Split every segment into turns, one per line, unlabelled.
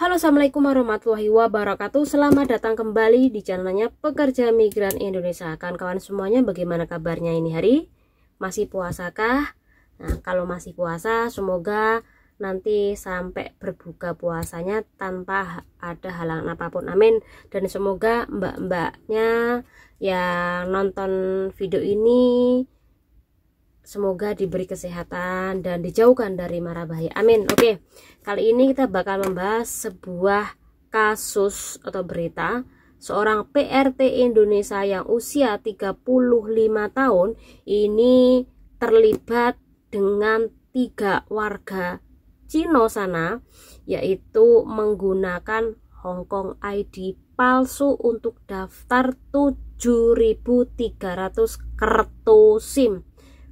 Halo Assalamualaikum warahmatullahi wabarakatuh Selamat datang kembali di channelnya Pekerja Migran Indonesia Kawan-kawan semuanya bagaimana kabarnya ini hari? Masih puasakah? Nah kalau masih puasa semoga nanti sampai berbuka puasanya tanpa ada halangan apapun amin dan semoga mbak-mbaknya yang nonton video ini semoga diberi kesehatan dan dijauhkan dari mara bahaya amin oke okay. kali ini kita bakal membahas sebuah kasus atau berita seorang PRT Indonesia yang usia 35 tahun ini terlibat dengan tiga warga Cino sana yaitu menggunakan Hong Kong ID palsu untuk daftar 7.300 kartu SIM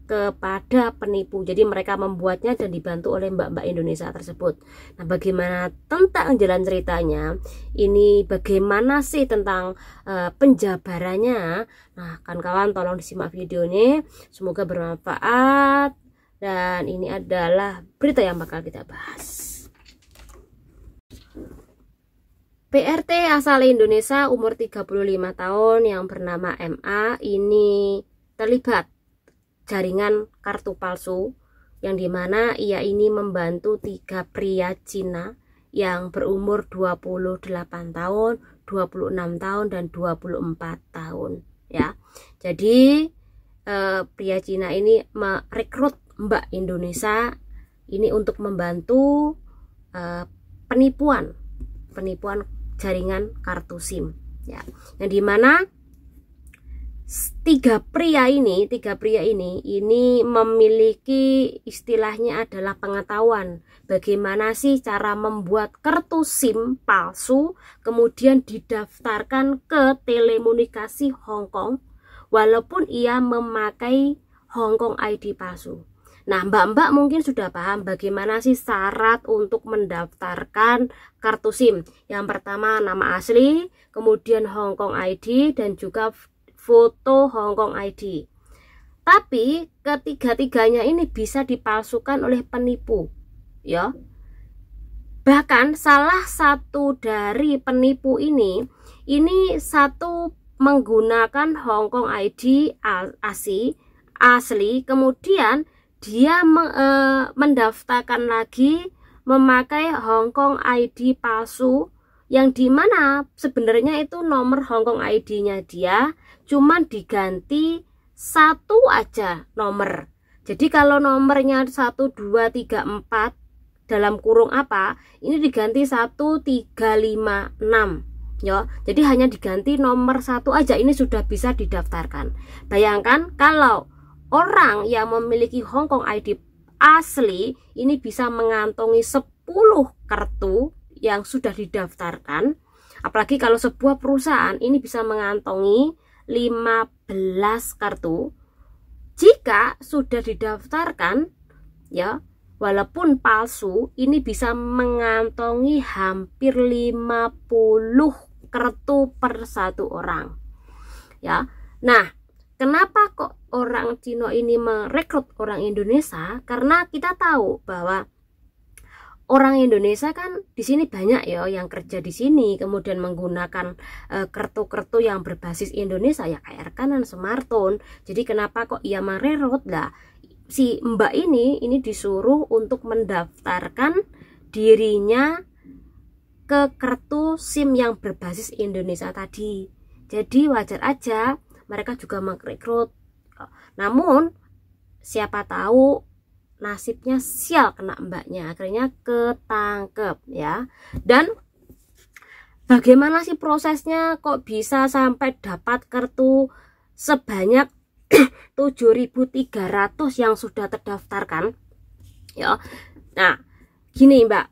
kepada penipu. Jadi mereka membuatnya dan dibantu oleh mbak-mbak Indonesia tersebut. Nah, bagaimana tentang jalan ceritanya? Ini bagaimana sih tentang uh, penjabarannya? Nah, kan kawan tolong disimak video ini. Semoga bermanfaat. Dan ini adalah berita yang bakal kita bahas. PRT asal Indonesia umur 35 tahun yang bernama MA ini terlibat jaringan kartu palsu yang dimana ia ini membantu tiga pria Cina yang berumur 28 tahun, 26 tahun dan 24 tahun ya. Jadi eh, pria Cina ini merekrut Mbak Indonesia ini untuk membantu eh, penipuan penipuan jaringan kartu SIM ya. Yang dimana tiga pria ini, tiga pria ini, ini memiliki istilahnya adalah pengetahuan bagaimana sih cara membuat kartu SIM palsu, kemudian didaftarkan ke telekomunikasi Hong Kong walaupun ia memakai Hong Kong ID palsu. Nah, mbak-mbak mungkin sudah paham bagaimana sih syarat untuk mendaftarkan kartu SIM. Yang pertama nama asli, kemudian Hong Kong ID dan juga foto Hong Kong ID. Tapi ketiga-tiganya ini bisa dipalsukan oleh penipu, ya. Bahkan salah satu dari penipu ini, ini satu menggunakan Hong Kong ID asli, asli kemudian dia e, mendaftarkan lagi memakai Hong Kong ID palsu yang dimana sebenarnya itu nomor Hongkong ID-nya dia cuman diganti satu aja nomor jadi kalau nomornya 1234 dalam kurung apa ini diganti 1356 ya jadi hanya diganti nomor satu aja ini sudah bisa didaftarkan bayangkan kalau orang yang memiliki Hongkong ID asli ini bisa mengantongi 10 kartu yang sudah didaftarkan apalagi kalau sebuah perusahaan ini bisa mengantongi 15 kartu jika sudah didaftarkan ya walaupun palsu ini bisa mengantongi hampir 50 kartu per satu orang ya nah kenapa kok orang Cina ini merekrut orang Indonesia karena kita tahu bahwa orang Indonesia kan di sini banyak ya yang kerja di sini kemudian menggunakan eh, kartu-kartu yang berbasis Indonesia ya kayak kanan smartphone jadi kenapa kok ia mererot lah si mbak ini ini disuruh untuk mendaftarkan dirinya ke kartu SIM yang berbasis Indonesia tadi jadi wajar aja mereka juga merekrut namun siapa tahu nasibnya sial kena mbaknya akhirnya ketangkep ya dan bagaimana sih prosesnya kok bisa sampai dapat kartu sebanyak 7.300 yang sudah terdaftarkan ya nah gini mbak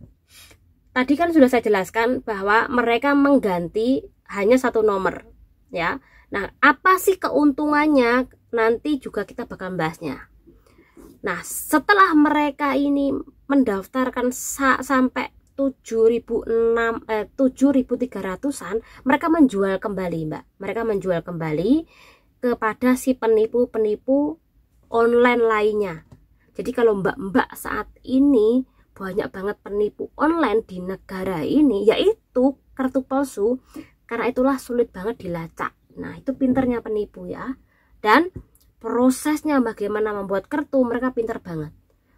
tadi kan sudah saya jelaskan bahwa mereka mengganti hanya satu nomor ya nah apa sih keuntungannya nanti juga kita bakal bahasnya Nah, setelah mereka ini mendaftarkan sa sampai 7.600 eh, 7.300-an, mereka menjual kembali, Mbak. Mereka menjual kembali kepada si penipu-penipu online lainnya. Jadi kalau Mbak-mbak saat ini banyak banget penipu online di negara ini yaitu kartu palsu karena itulah sulit banget dilacak nah itu pinternya penipu ya dan prosesnya bagaimana membuat kartu mereka pintar banget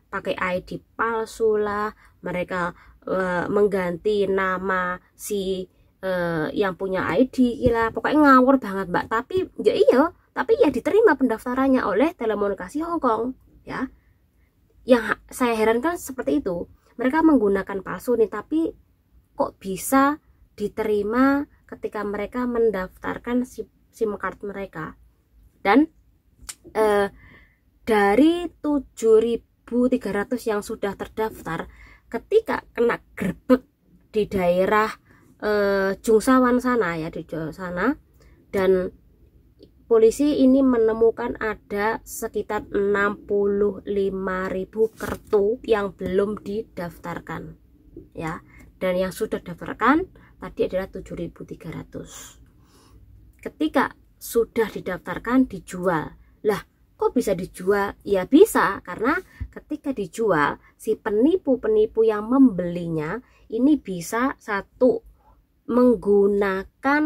pakai ID palsu lah mereka e, mengganti nama si e, yang punya ID gila pokoknya ngawur banget mbak tapi ya iya tapi ya diterima pendaftarannya oleh telekomunikasi Hong Kong ya yang saya herankan seperti itu mereka menggunakan palsu nih tapi kok bisa diterima ketika mereka mendaftarkan SIM card mereka dan eh, dari 7.300 yang sudah terdaftar ketika kena gerbek di daerah eh, Jungsawan sana ya di sana dan polisi ini menemukan ada sekitar 65.000 kertu yang belum didaftarkan ya dan yang sudah daftarkan tadi adalah 7.300 ketika sudah didaftarkan dijual lah, kok bisa dijual? Ya bisa, karena ketika dijual, si penipu-penipu yang membelinya ini bisa satu menggunakan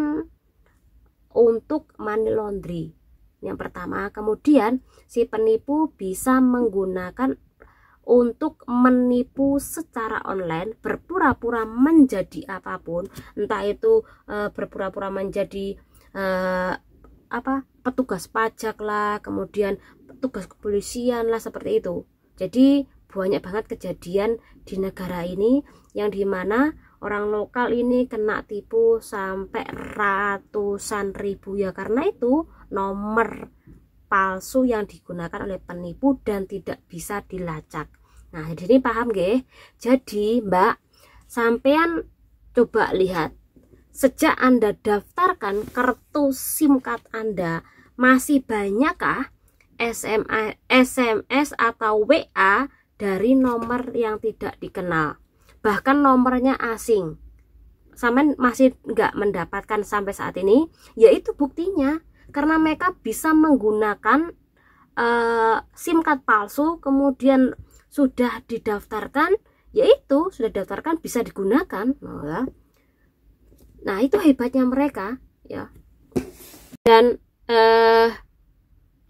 untuk money laundry. Yang pertama, kemudian si penipu bisa menggunakan untuk menipu secara online berpura-pura menjadi apapun entah itu e, berpura-pura menjadi e, apa petugas pajak lah kemudian petugas kepolisian lah seperti itu jadi banyak banget kejadian di negara ini yang dimana orang lokal ini kena tipu sampai ratusan ribu ya karena itu nomor palsu yang digunakan oleh penipu dan tidak bisa dilacak nah jadi ini paham gak jadi mbak sampean coba lihat sejak Anda daftarkan kartu SIM card Anda, masih banyakkah SMS atau WA dari nomor yang tidak dikenal? Bahkan nomornya asing. Sama masih nggak mendapatkan sampai saat ini, yaitu buktinya karena mereka bisa menggunakan uh, SIM card palsu, kemudian sudah didaftarkan, yaitu sudah daftarkan bisa digunakan. Nah, ya. Nah, itu hebatnya mereka, ya. Dan eh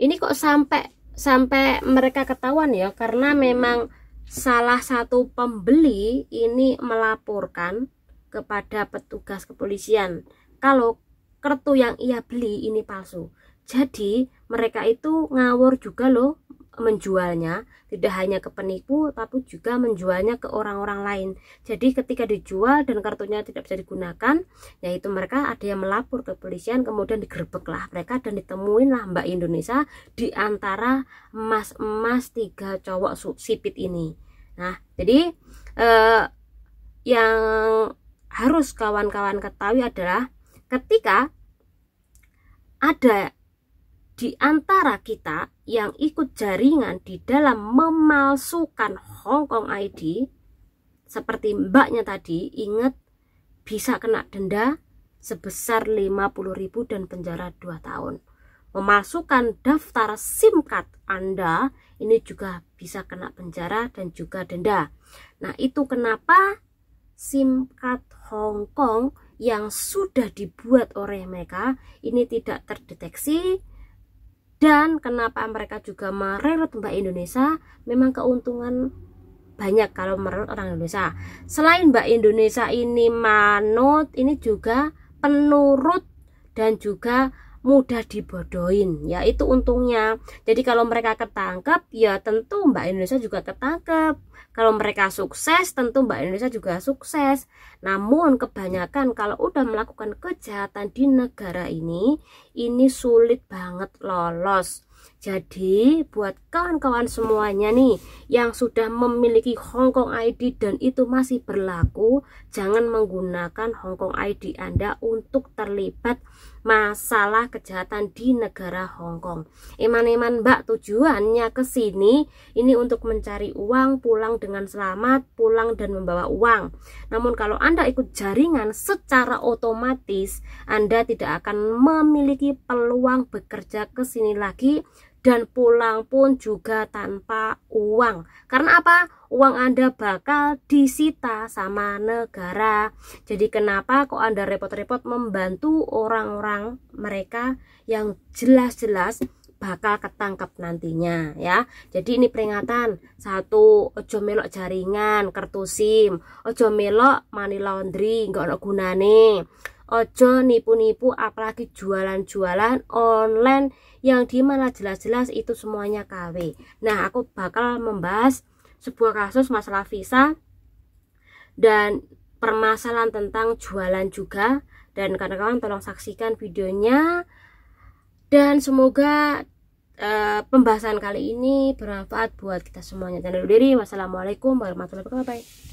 ini kok sampai sampai mereka ketahuan ya karena memang salah satu pembeli ini melaporkan kepada petugas kepolisian kalau kartu yang ia beli ini palsu. Jadi mereka itu ngawur juga loh menjualnya tidak hanya ke penipu tapi juga menjualnya ke orang-orang lain jadi ketika dijual dan kartunya tidak bisa digunakan yaitu mereka ada yang melapor ke polisian kemudian digerbeklah mereka dan ditemuin lah mbak Indonesia di antara emas-emas tiga cowok sipit ini nah jadi eh, yang harus kawan-kawan ketahui adalah ketika ada di antara kita yang ikut jaringan di dalam memalsukan Hong Kong ID seperti mbaknya tadi ingat bisa kena denda sebesar 50.000 dan penjara 2 tahun memasukkan daftar SIM card Anda ini juga bisa kena penjara dan juga denda nah itu kenapa SIM card Hong Kong yang sudah dibuat oleh mereka ini tidak terdeteksi dan kenapa mereka juga merekrut Mbak Indonesia memang keuntungan banyak kalau menurut orang Indonesia selain Mbak Indonesia ini manut ini juga penurut dan juga mudah dibodohin ya itu untungnya jadi kalau mereka ketangkep ya tentu Mbak Indonesia juga ketangkep kalau mereka sukses tentu Mbak Indonesia juga sukses namun kebanyakan kalau udah melakukan kejahatan di negara ini ini sulit banget lolos jadi buat kawan-kawan semuanya nih yang sudah memiliki Hong Kong ID dan itu masih berlaku, jangan menggunakan Hong Kong ID Anda untuk terlibat masalah kejahatan di negara Hong Kong. Eman-eman Mbak tujuannya ke sini ini untuk mencari uang, pulang dengan selamat, pulang dan membawa uang. Namun kalau Anda ikut jaringan secara otomatis, Anda tidak akan memiliki peluang bekerja ke sini lagi dan pulang pun juga tanpa uang. Karena apa? uang Anda bakal disita sama negara. Jadi kenapa kok Anda repot-repot membantu orang-orang mereka yang jelas-jelas bakal ketangkep nantinya ya. Jadi ini peringatan. Satu, ojo melok jaringan kartu SIM, ojo melok money laundry, enggak ono gunane. Ojo nipu-nipu apalagi jualan-jualan online yang dimana jelas-jelas itu semuanya KW. Nah, aku bakal membahas sebuah kasus masalah visa dan permasalahan tentang jualan juga dan kawan-kawan tolong saksikan videonya dan semoga e, pembahasan kali ini bermanfaat buat kita semuanya. Dan diri, wassalamualaikum warahmatullahi wabarakatuh.